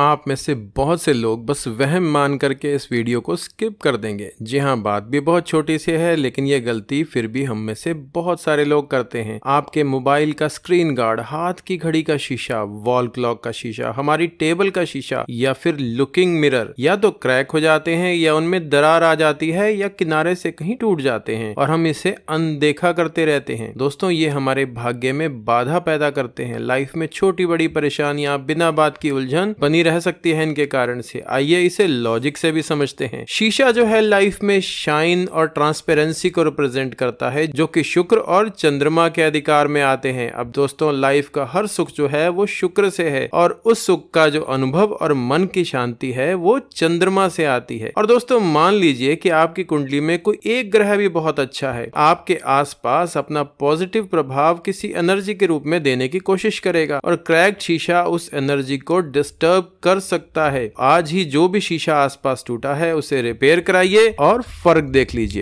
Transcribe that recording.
आप में से बहुत से लोग बस वहम मान करके इस वीडियो को स्किप कर देंगे जी हाँ बात भी बहुत छोटी सी है लेकिन ये गलती फिर भी हम में से बहुत सारे लोग करते हैं आपके मोबाइल का स्क्रीन गार्ड हाथ की घड़ी का शीशा वॉल क्लॉक का शीशा हमारी टेबल का शीशा या फिर लुकिंग मिरर या तो क्रैक हो जाते हैं या उनमें दरार आ जाती है या किनारे से कहीं टूट जाते हैं और हम इसे अनदेखा करते रहते हैं दोस्तों ये हमारे भाग्य में बाधा पैदा करते हैं लाइफ में छोटी बड़ी परेशानियां बिना बात की उलझन बनी रह सकती है इनके कारण से आइए इसे लॉजिक से भी समझते हैं शीशा जो है लाइफ में शाइन और ट्रांसपेरेंसी को रिप्रेजेंट करता है जो कि शुक्र और चंद्रमा के अधिकार में आते हैं अब दोस्तों लाइफ का हर सुख जो है वो शुक्र से है और उस सुख का जो अनुभव और मन की शांति है वो चंद्रमा से आती है और दोस्तों मान लीजिए कि आपकी कुंडली में कोई एक ग्रह भी बहुत अच्छा है आपके आसपास अपना पॉजिटिव प्रभाव किसी एनर्जी के रूप में देने की कोशिश करेगा और क्रैक शीशा उस एनर्जी को डिस्टर्ब कर सकता है आज ही जो भी शीशा आसपास टूटा है उसे रिपेयर कराइए और फर्क देख लीजिए